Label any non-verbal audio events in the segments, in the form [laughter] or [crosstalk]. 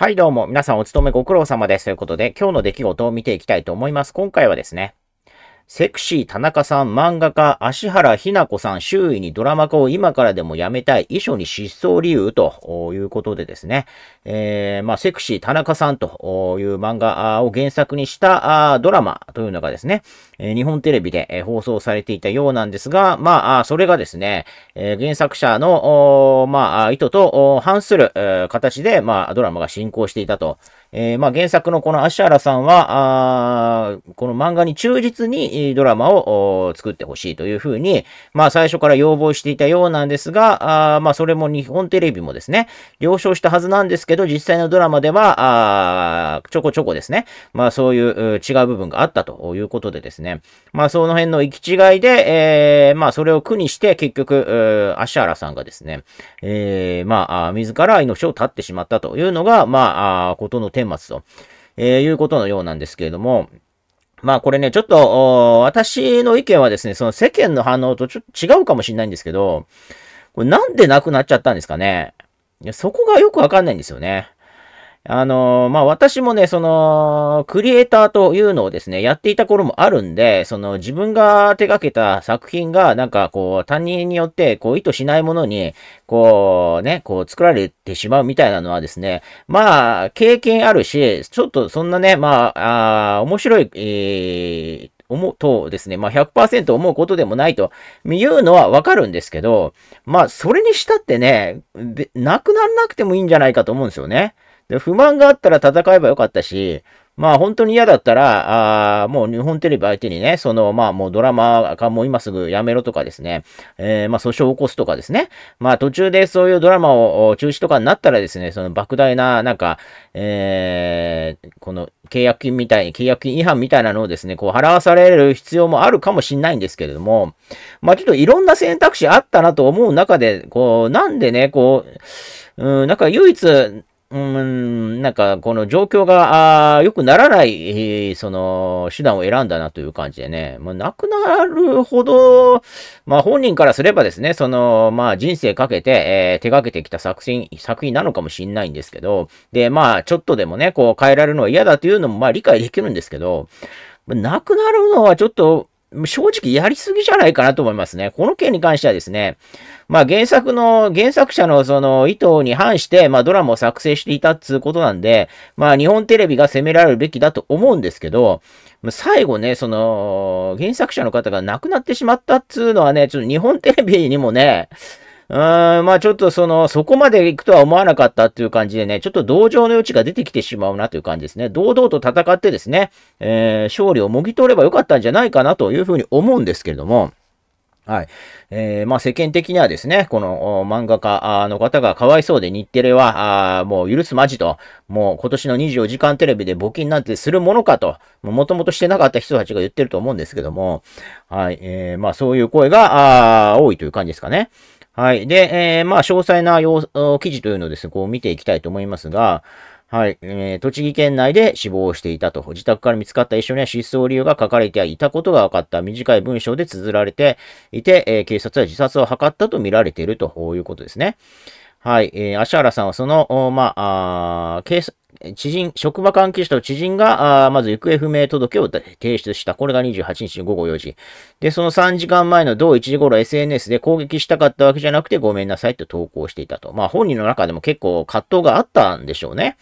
はい、どうも、皆さんお勤めご苦労様です。ということで、今日の出来事を見ていきたいと思います。今回はですね、セクシー田中さん、漫画家、足原ひな子さん、周囲にドラマ化を今からでもやめたい、遺書に失踪理由ということでですね、えー、まあ、セクシー田中さんという漫画を原作にしたドラマというのがですね、日本テレビで放送されていたようなんですが、まあ、それがですね、原作者の、まあ、意図と反する形で、まあ、ドラマが進行していたと。えー、まあ、原作のこの芦原さんは、あこの漫画に忠実にドラマを作ってほしいというふうに、まあ、最初から要望していたようなんですが、あまあ、それも日本テレビもですね、了承したはずなんですけど、実際のドラマでは、あちょこちょこですね、まあ、そういう違う部分があったということでですね、まあ、その辺の行き違いで、えー、まあ、それを苦にして、結局、芦原さんがですね、えー、まあ、自ら命を絶ってしまったというのが、まあ、ことの顛末と、えー、いうことのようなんですけれども、まあこれね、ちょっと、私の意見はですね、その世間の反応とちょっと違うかもしれないんですけど、これなんでなくなっちゃったんですかね。いやそこがよくわかんないんですよね。あのー、まあ、私もね、その、クリエイターというのをですね、やっていた頃もあるんで、その、自分が手掛けた作品が、なんかこう、他人によって、こう、意図しないものに、こう、ね、こう、作られてしまうみたいなのはですね、まあ、経験あるし、ちょっとそんなね、まあ、あ面白い、えー、思うとですね、まあ100%思うことでもないというのはわかるんですけど、まあそれにしたってね、なくならなくてもいいんじゃないかと思うんですよね。で、不満があったら戦えばよかったし、まあ本当に嫌だったら、あもう日本テレビ相手にね、そのまあもうドラマがもう今すぐやめろとかですね、えー、まあ訴訟を起こすとかですね、まあ途中でそういうドラマを中止とかになったらですね、その莫大ななんか、えー、この契約金みたいに、契約金違反みたいなのをですね、こう払わされる必要もあるかもしんないんですけれども、まあちょっといろんな選択肢あったなと思う中で、こう、なんでね、こう、うん、なんか唯一うん、なんか、この状況が、良くならない、その、手段を選んだなという感じでね、もうなくなるほど、まあ本人からすればですね、その、まあ人生かけて、えー、手掛けてきた作品、作品なのかもしんないんですけど、で、まあちょっとでもね、こう変えられるのは嫌だというのも、まあ理解できるんですけど、なくなるのはちょっと、正直やりすぎじゃないかなと思いますね。この件に関してはですね、まあ原作の、原作者のその意図に反して、まあドラマを作成していたっつうことなんで、まあ日本テレビが責められるべきだと思うんですけど、最後ね、その、原作者の方が亡くなってしまったっつうのはね、ちょっと日本テレビにもね、うーん、まあちょっとその、そこまで行くとは思わなかったっていう感じでね、ちょっと同情の余地が出てきてしまうなという感じですね。堂々と戦ってですね、えー、勝利をもぎ取ればよかったんじゃないかなというふうに思うんですけれども、はい。えー、まあ世間的にはですね、この漫画家の方がかわいそうで日テレは、あもう許すまじと、もう今年の24時間テレビで募金なんてするものかと、もともとしてなかった人たちが言ってると思うんですけども、はい。えー、まあそういう声が、あ多いという感じですかね。はい。で、えー、まあ、詳細な記事というのをですね、こう見ていきたいと思いますが、はい、えー。栃木県内で死亡していたと。自宅から見つかった遺書には失踪理由が書かれていたことが分かった。短い文章で綴られていて、えー、警察は自殺を図ったと見られているということですね。はい、えー、原さんはその、まあ、あ知人、職場関係者と知人が、あまず行方不明届を提出した。これが28日午後4時。で、その3時間前の同1時頃 SNS で攻撃したかったわけじゃなくてごめんなさいと投稿していたと。まあ本人の中でも結構葛藤があったんでしょうね。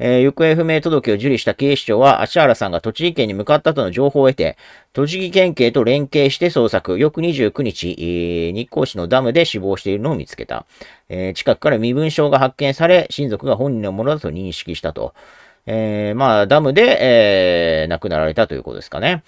えー、行方不明届を受理した警視庁は、足原さんが栃木県に向かったとの情報を得て、栃木県警と連携して捜索、翌29日、えー、日光市のダムで死亡しているのを見つけた。えー、近くから身分証が発見され、親族が本人のものだと認識したと。えまあ、ダムで、え亡くなられたということですかね。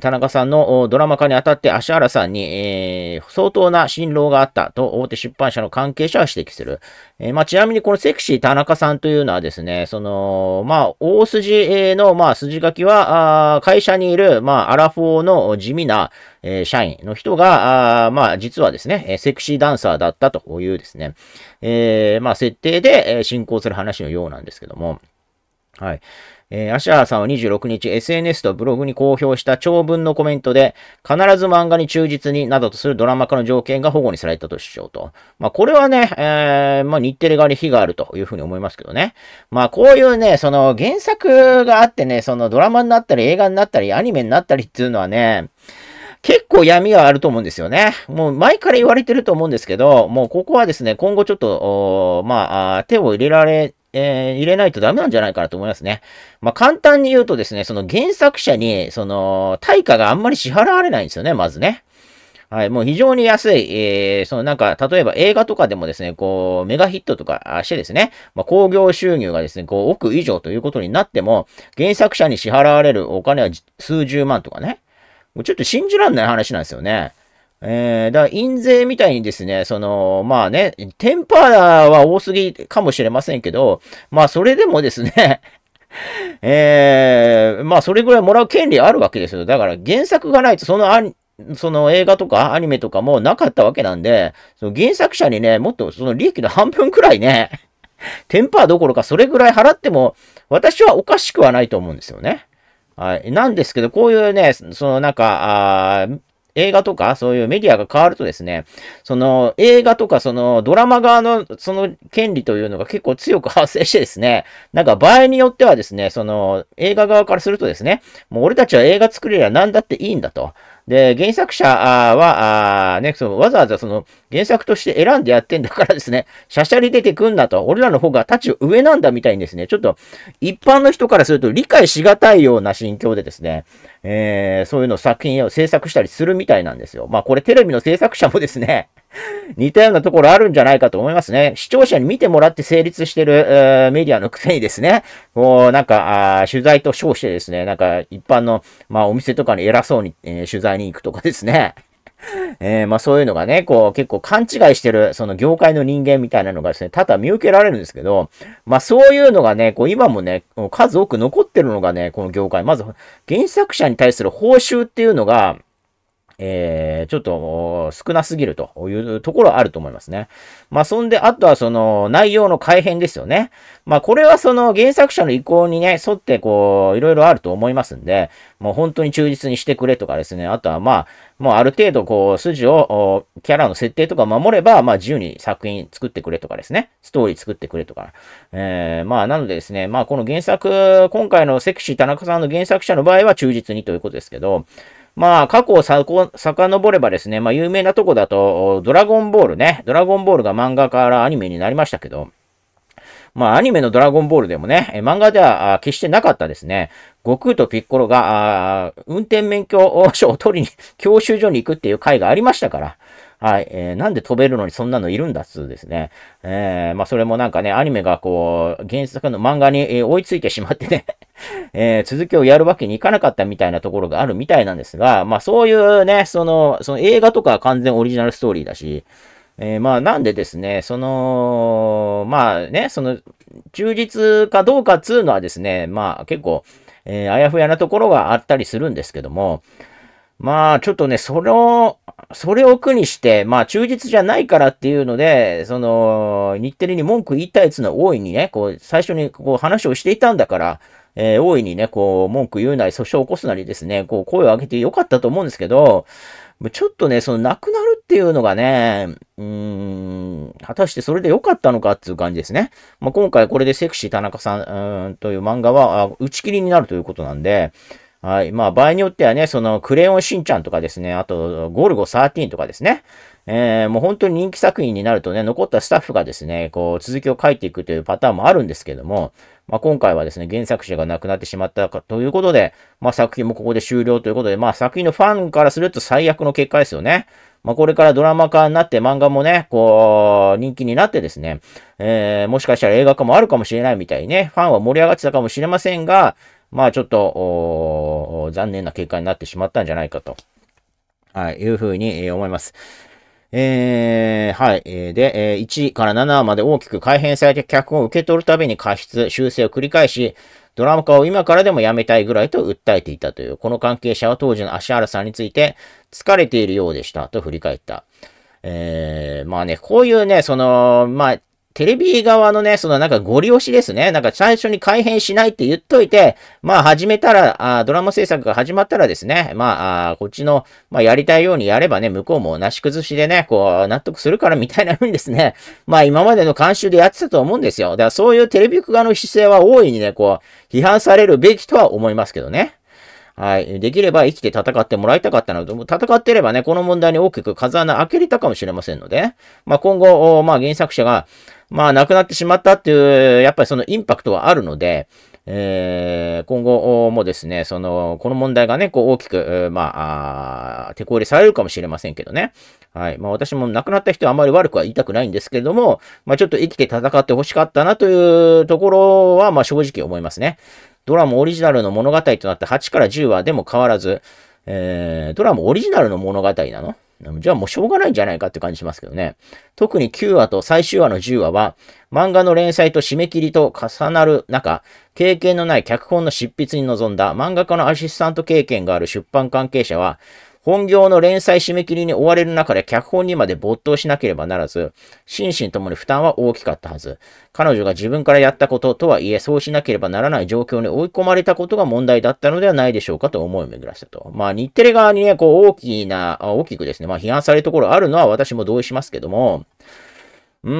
田中さんのドラマ化にあたって芦原さんに、えー、相当な辛労があったと大手出版社の関係者は指摘する。えー、まあ、ちなみにこのセクシー田中さんというのはですね、その、まあ、大筋の、まあ、筋書きは、会社にいる、まあ、アラフォーの地味な、え社員の人が、あまあ、実はですね、セクシーダンサーだったというですね、えー、まあ、設定で進行する話のようなんですけども、はい。えー、芦原さんは26日 SNS とブログに公表した長文のコメントで、必ず漫画に忠実になどとするドラマ化の条件が保護にされたと主張と。まあ、これはね、えー、まあ、日テレ側に非があるというふうに思いますけどね。まあ、こういうね、その原作があってね、そのドラマになったり映画になったりアニメになったりっていうのはね、結構闇はあると思うんですよね。もう前から言われてると思うんですけど、もうここはですね、今後ちょっと、まあ、手を入れられえー、入れないとダメなんじゃないかなと思いますね。まあ、簡単に言うとですね、その原作者に、その、対価があんまり支払われないんですよね、まずね。はい、もう非常に安い、えー、そのなんか、例えば映画とかでもですね、こう、メガヒットとかしてですね、まあ、興行収入がですね、う、億以上ということになっても、原作者に支払われるお金は数十万とかね、もうちょっと信じらんない話なんですよね。えー、だから、印税みたいにですね、その、まあね、テンパーラーは多すぎかもしれませんけど、まあ、それでもですね [laughs] えー、まあ、それぐらいもらう権利あるわけですよ。だから、原作がないと、そのあ、その映画とかアニメとかもなかったわけなんで、その原作者にね、もっとその利益の半分くらいね、[laughs] テンパーどころかそれぐらい払っても、私はおかしくはないと思うんですよね。はい。なんですけど、こういうね、そのなんか、あ映画とか、そういうメディアが変わるとですね、その映画とか、そのドラマ側のその権利というのが結構強く発生してですね、なんか場合によってはですね、その映画側からするとですね、もう俺たちは映画作れりゃ何だっていいんだと。で、原作者は、ね、そのわざわざその原作として選んでやってんだからですね、[laughs] しゃしゃり出てくんなと、俺らの方が立ち上なんだみたいにですね、ちょっと一般の人からすると理解しがたいような心境でですね、えー、そういうの作品を制作したりするみたいなんですよ。まあこれテレビの制作者もですね、[laughs] 似たようなところあるんじゃないかと思いますね。視聴者に見てもらって成立してる、えー、メディアのくせにですね、こう、なんか、あ取材と称してですね、なんか、一般の、まあ、お店とかに偉そうに、えー、取材に行くとかですね。[laughs] えー、まあそういうのがね、こう結構勘違いしてる、その業界の人間みたいなのがですね、多々見受けられるんですけど、まあそういうのがね、こう今もね、数多く残ってるのがね、この業界。まず、原作者に対する報酬っていうのが、えー、ちょっと少なすぎるというところはあると思いますね。まあ、そんで、あとはその内容の改変ですよね。まあ、これはその原作者の意向にね、沿ってこう、いろいろあると思いますんで、もう本当に忠実にしてくれとかですね、あとはまあ、もうある程度こう、筋を、キャラの設定とか守れば、まあ自由に作品作ってくれとかですね、ストーリー作ってくれとか、えー、まあなのでですね、まあこの原作、今回のセクシー田中さんの原作者の場合は忠実にということですけど、まあ、過去をさこ遡ればですね、まあ、有名なとこだと、ドラゴンボールね。ドラゴンボールが漫画からアニメになりましたけど、まあ、アニメのドラゴンボールでもね、漫画では決してなかったですね。悟空とピッコロが、運転免許証を取りに、教習所に行くっていう回がありましたから、はい。えー、なんで飛べるのにそんなのいるんだっつうですね。えー、まあ、それもなんかね、アニメがこう、原作の漫画に、え追いついてしまってね [laughs] えー、続きをやるわけにいかなかったみたいなところがあるみたいなんですが、まあ、そういうね、その、その映画とかは完全オリジナルストーリーだし、えー、まあ、なんでですね、その、まあね、その、忠実かどうかっつうのはですね、まあ、結構、えー、あやふやなところがあったりするんですけども、まあ、ちょっとね、それを、それを苦にして、まあ、忠実じゃないからっていうので、その、日テレに文句言いたいっつうのは大いにね、こう、最初にこう話をしていたんだから、えー、大いにね、こう、文句言うなり、訴訟を起こすなりですね、こう、声を上げてよかったと思うんですけど、ちょっとね、その、亡くなるっていうのがね、うーん、果たしてそれで良かったのかっていう感じですね。まあ、今回これでセクシー田中さんという漫画は打ち切りになるということなんで、はい。まあ、場合によってはね、その、クレヨンしんちゃんとかですね、あと、ゴルゴ13とかですね。えー、もう本当に人気作品になるとね、残ったスタッフがですね、こう、続きを書いていくというパターンもあるんですけども、まあ、今回はですね、原作者が亡くなってしまったかということで、まあ、作品もここで終了ということで、まあ、作品のファンからすると最悪の結果ですよね。まあ、これからドラマ化になって漫画もね、こう、人気になってですね、えー、もしかしたら映画化もあるかもしれないみたいにね、ファンは盛り上がってたかもしれませんが、まあちょっと、残念な結果になってしまったんじゃないかと、はい、いうふうに思います。えー、はい。で、1から7まで大きく改変されて客を受け取るたびに過失、修正を繰り返し、ドラム化を今からでもやめたいぐらいと訴えていたという、この関係者は当時の芦原さんについて、疲れているようでしたと振り返った。えー、まあね、こういうね、その、まあ、テレビ側のね、そのなんかご利押しですね。なんか最初に改変しないって言っといて、まあ始めたら、あドラマ制作が始まったらですね、まあ、あこっちの、まあやりたいようにやればね、向こうもなし崩しでね、こう納得するからみたいなうにですね、[laughs] まあ今までの慣習でやってたと思うんですよ。だからそういうテレビ局側の姿勢は大いにね、こう、批判されるべきとは思いますけどね。はい。できれば生きて戦ってもらいたかったなと。戦ってればね、この問題に大きく風穴開けれたかもしれませんので、まあ今後、まあ原作者が、まあ亡くなってしまったっていう、やっぱりそのインパクトはあるので、えー、今後もですね、その、この問題がね、こう大きく、まあ、あ手こ入れされるかもしれませんけどね。はい。まあ私も亡くなった人はあまり悪くは言いたくないんですけれども、まあちょっと生きて戦ってほしかったなというところは、まあ正直思いますね。ドラマオリジナルの物語となって8から10話でも変わらず、えー、ドラマオリジナルの物語なのじゃあもうしょうがないんじゃないかって感じしますけどね。特に9話と最終話の10話は、漫画の連載と締め切りと重なる中、経験のない脚本の執筆に臨んだ漫画家のアシスタント経験がある出版関係者は、本業の連載締め切りに追われる中で脚本にまで没頭しなければならず、心身ともに負担は大きかったはず。彼女が自分からやったこととはいえ、そうしなければならない状況に追い込まれたことが問題だったのではないでしょうかと思いを巡らせたと。まあ、日テレ側にね、こう大きな、大きくですね、まあ批判されるところあるのは私も同意しますけども、うー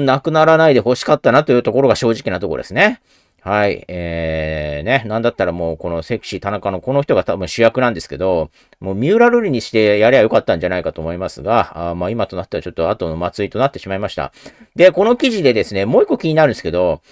ん、なくならないで欲しかったなというところが正直なところですね。はい。えー、ね。なんだったらもう、このセクシー田中のこの人が多分主役なんですけど、もう三浦瑠璃にしてやりゃよかったんじゃないかと思いますが、あまあ今となってはちょっと後の祭りとなってしまいました。で、この記事でですね、もう一個気になるんですけど、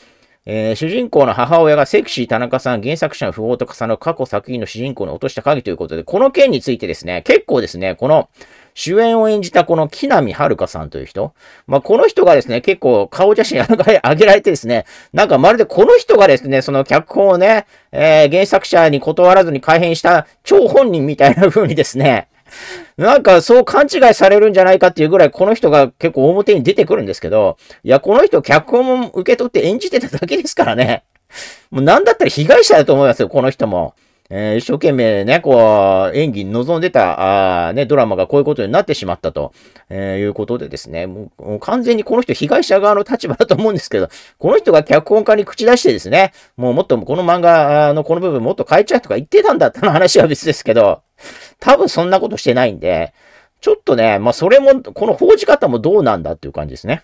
えー、主人公の母親がセクシー田中さん原作者の不法と重なる過去作品の主人公に落とした鍵ということで、この件についてですね、結構ですね、この、主演を演じたこの木南遥さんという人。まあ、この人がですね、結構顔写真上げられてですね、なんかまるでこの人がですね、その脚本をね、えー、原作者に断らずに改変した超本人みたいな風にですね、なんかそう勘違いされるんじゃないかっていうぐらいこの人が結構表に出てくるんですけど、いや、この人脚本も受け取って演じてただけですからね。もうなんだったら被害者だと思いますよ、この人も。えー、一生懸命ね、こう、演技に臨んでた、あね、ドラマがこういうことになってしまったと、えー、いうことでですね、もう完全にこの人被害者側の立場だと思うんですけど、この人が脚本家に口出してですね、もうもっとこの漫画のこの部分もっと変えちゃうとか言ってたんだったの話は別ですけど、多分そんなことしてないんで、ちょっとね、まあそれも、この報じ方もどうなんだっていう感じですね。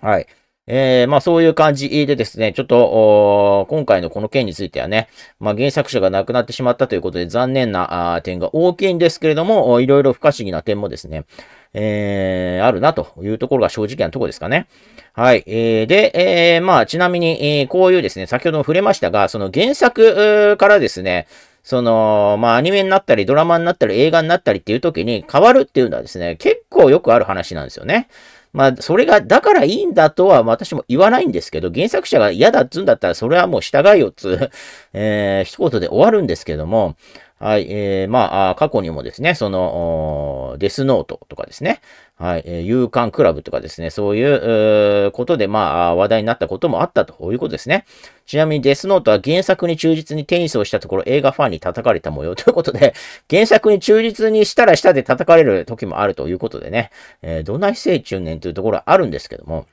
はい。えー、まあそういう感じでですね、ちょっと、今回のこの件についてはね、まあ原作者が亡くなってしまったということで残念な点が大きいんですけれども、いろいろ不可思議な点もですね、えー、あるなというところが正直なところですかね。はい。えー、で、えー、まあちなみに、えー、こういうですね、先ほども触れましたが、その原作からですね、その、まあ、アニメになったり、ドラマになったり、映画になったりっていう時に変わるっていうのはですね、結構よくある話なんですよね。まあ、それが、だからいいんだとは私も言わないんですけど、原作者が嫌だっつうんだったら、それはもう従いよっつ、えー、一言で終わるんですけども、はい、えー、まあ、過去にもですね、その、デスノートとかですね、はい、えー、勇敢クラブとかですね、そういう、うことで、まあ、話題になったこともあったということですね。ちなみにデスノートは原作に忠実にテニスをしたところ映画ファンに叩かれた模様ということで、原作に忠実にしたら下で叩かれる時もあるということでね、えー、どないせ中年というところはあるんですけども、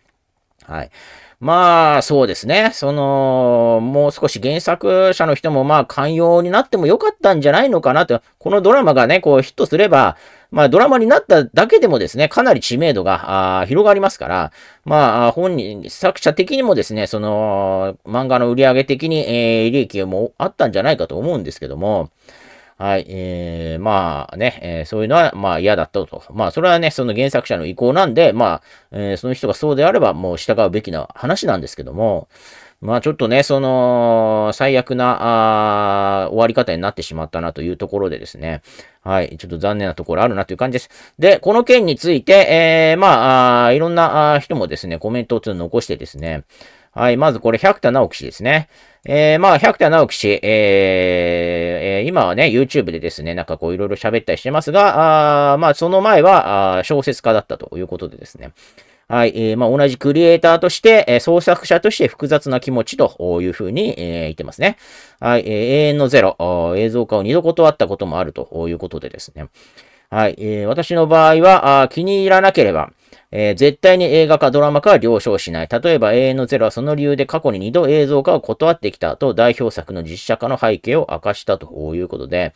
はい。まあ、そうですね。その、もう少し原作者の人もまあ、寛容になってもよかったんじゃないのかなと。このドラマがね、こうヒットすれば、まあ、ドラマになっただけでもですね、かなり知名度が広がりますから、まあ、本人、作者的にもですね、その、漫画の売り上げ的に、えー、利益もあったんじゃないかと思うんですけども、はい、えー、まあね、えー、そういうのは、まあ嫌だったと。まあそれはね、その原作者の意向なんで、まあ、えー、その人がそうであればもう従うべきな話なんですけども、まあちょっとね、その、最悪な、あ終わり方になってしまったなというところでですね、はい、ちょっと残念なところあるなという感じです。で、この件について、えー、まあ、あいろんな人もですね、コメントを残してですね、はい、まずこれ、百田直樹氏ですね。えー、まあ、百田直樹氏、えー、えー、今はね、YouTube でですね、なんかこう、いろいろ喋ったりしてますが、あまあ、その前は、あ小説家だったということでですね。はい、えー、まあ、同じクリエイターとして、えー、創作者として複雑な気持ちというふうに、えー、言ってますね。はい、えー、永遠のゼロ、映像化を二度断ったこともあるということでですね。はい。えー、私の場合は、あ気に入らなければ、えー、絶対に映画かドラマかは了承しない。例えば、永遠のゼロはその理由で過去に2度映像化を断ってきたと代表作の実写化の背景を明かしたということで、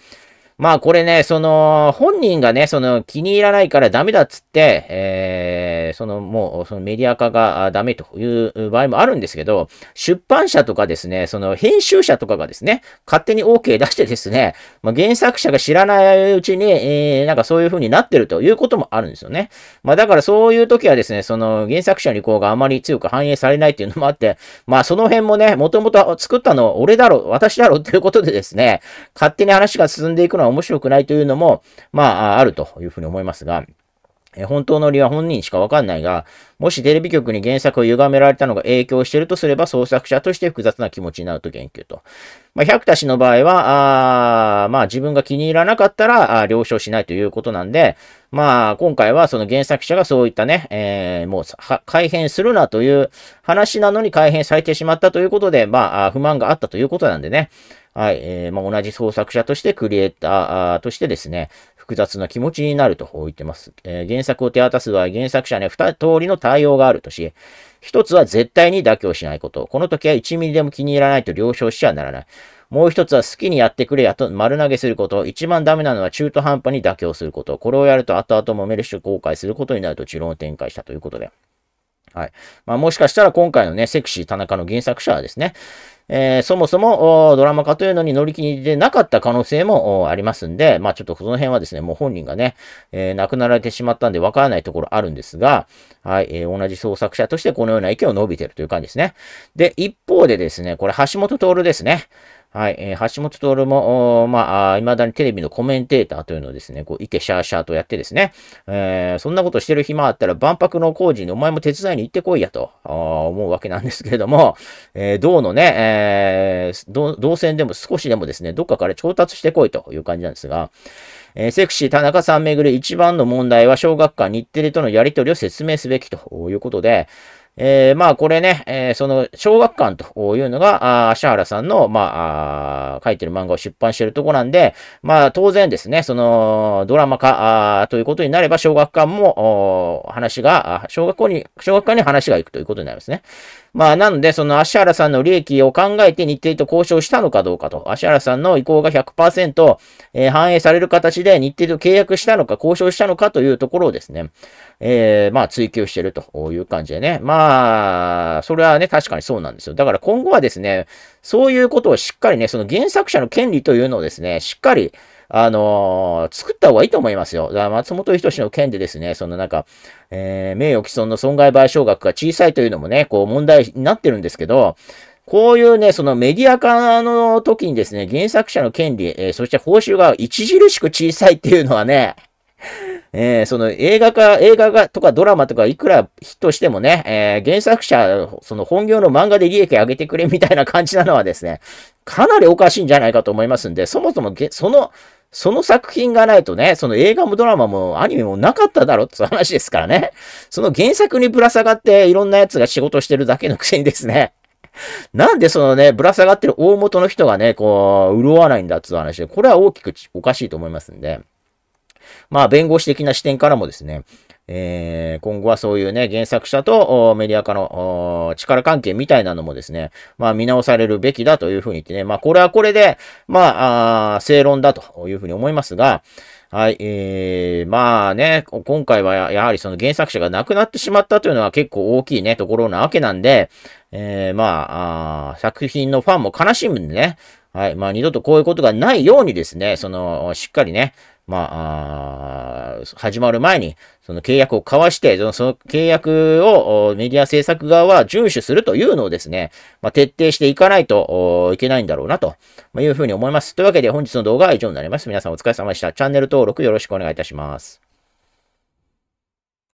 まあこれね、その、本人がね、その気に入らないからダメだっつって、えー、そのもう、そのメディア化がダメという場合もあるんですけど、出版社とかですね、その編集者とかがですね、勝手に OK 出してですね、まあ、原作者が知らないうちに、えー、なんかそういう風になってるということもあるんですよね。まあだからそういう時はですね、その原作者の意向があまり強く反映されないっていうのもあって、まあその辺もね、もともと作ったの俺だろ、私だろっていうことでですね、勝手に話が進んでいくのは面白くないというのも、まあ、あるというふうに思いますが、本当の理由は本人しかわかんないが、もしテレビ局に原作を歪められたのが影響しているとすれば、創作者として複雑な気持ちになると言及と。まあ、百田氏の場合は、あまあ、自分が気に入らなかったらあ了承しないということなんで、まあ、今回はその原作者がそういったね、えー、もう改変するなという話なのに改変されてしまったということで、まあ、不満があったということなんでね。はい、えー、まあ、同じ創作者として、クリエイターとしてですね、複雑な気持ちになると言ってます。えー、原作を手渡す場合、原作者には二通りの対応があるとし、一つは絶対に妥協しないこと。この時は1ミリでも気に入らないと了承しちゃならない。もう一つは好きにやってくれやと丸投げすること。一番ダメなのは中途半端に妥協すること。これをやると後々揉めるュ後悔することになると持論を展開したということで。はい。まあもしかしたら今回のね、セクシー田中の原作者はですね、えそもそもドラマ化というのに乗り気でなかった可能性もありますんで、まあちょっとその辺はですね、もう本人がね、え亡くなられてしまったんでわからないところあるんですが、はい、え同じ創作者としてこのような意見を述べているという感じですね。で、一方でですね、これ橋本徹ですね。はい、えー、橋本徹も、まあ、未だにテレビのコメンテーターというのをですね、こう、イケシャーシャーとやってですね、えー、そんなことしてる暇あったら万博の工事にお前も手伝いに行ってこいやと、思うわけなんですけれども、えー、銅のね、えー、銅線でも少しでもですね、どっかから調達してこいという感じなんですが、えー、セクシー田中さんめぐる一番の問題は小学館日テレとのやりとりを説明すべきということで、えー、まあこれね、えー、その小学館というのが、あ芦原さんの、まああ書いてる漫画を出版してるとこなんで、まあ当然ですね、そのドラマ化あということになれば小学館も話が、小学校に、小学館に話が行くということになりますね。まあ、なので、その芦原さんの利益を考えて日程と交渉したのかどうかと、芦原さんの意向が100%、反映される形で日程と契約したのか、交渉したのかというところをですね、えー、まあ、追求してるという感じでね。まあ、それはね、確かにそうなんですよ。だから今後はですね、そういうことをしっかりね、その原作者の権利というのをですね、しっかり、あのー、作った方がいいと思いますよ。だから松本人志の件でですね、そのなんか、えー、名誉毀損の損害賠償額が小さいというのもね、こう問題になってるんですけど、こういうね、そのメディア化の時にですね、原作者の権利、えー、そして報酬が著しく小さいっていうのはね、[laughs] えー、その映画化、映画化とかドラマとかいくらヒットしてもね、えー、原作者、その本業の漫画で利益上げてくれみたいな感じなのはですね、かなりおかしいんじゃないかと思いますんで、そもそもそのその作品がないとね、その映画もドラマもアニメもなかっただろって話ですからね。その原作にぶら下がっていろんなやつが仕事してるだけのくせにですね。なんでそのね、ぶら下がってる大元の人がね、こう、潤わないんだってう話で、これは大きくおかしいと思いますんで。まあ、弁護士的な視点からもですね、えー、今後はそういうね、原作者とメディア化の力関係みたいなのもですね、まあ見直されるべきだというふうに言ってね、まあこれはこれで、まあ、正論だというふうに思いますが、はい、えー、まあね、今回はやはりその原作者が亡くなってしまったというのは結構大きいね、ところなわけなんで、えー、まあ作品のファンも悲しむんでね、はい、まあ二度とこういうことがないようにですね、その、しっかりね、まあ、始まる前に、その契約を交わして、その契約をメディア制作側は遵守するというのをですね、まあ、徹底していかないといけないんだろうなというふうに思います。というわけで本日の動画は以上になります。皆さんお疲れ様でした。チャンネル登録よろしくお願いいたします。